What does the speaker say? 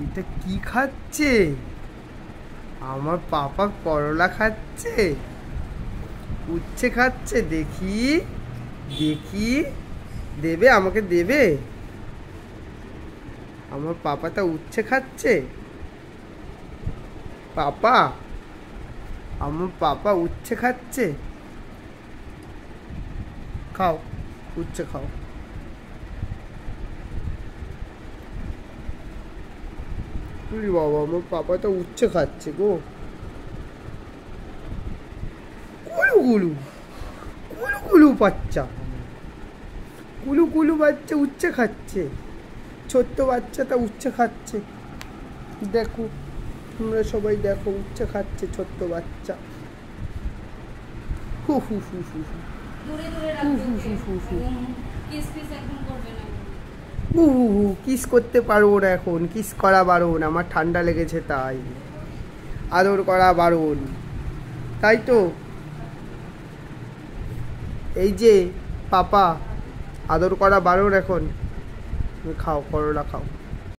এটা কি খাচ্ছে আমার পাপা করলা খাচ্ছে উচ্ছে খাচ্ছে দেখি দেখি দেবে আমাকে দেবে আমার পাপাটা উচ্ছে খাচ্ছে পাপা আমার পাপা উচ্ছে খাচ্ছে খাও উচ্ছে খাও তুই বাবা আমার পাপা তো উচ্ছে খাচ্ছে গো কুলু কুলু কুলু কুলু বাচ্চা কুলু কুলু বাচ্চা উচ্ছে খাচ্ছে ছোট্ট বাচ্চাটা উচ্ছে খাচ্ছে দেখো তোমরা সবাই দেখো উচ্ছে খাচ্ছে ছোট্ট বাচ্চা হু হু হু হু হু হু হু হু হু হু উহু কিস করতে পারবো না এখন কিস করা বারণ আমার ঠান্ডা লেগেছে তাই আদর করা বারণ তাই তো এই যে পাপা আদর করা বারণ এখন খাও করলা খাও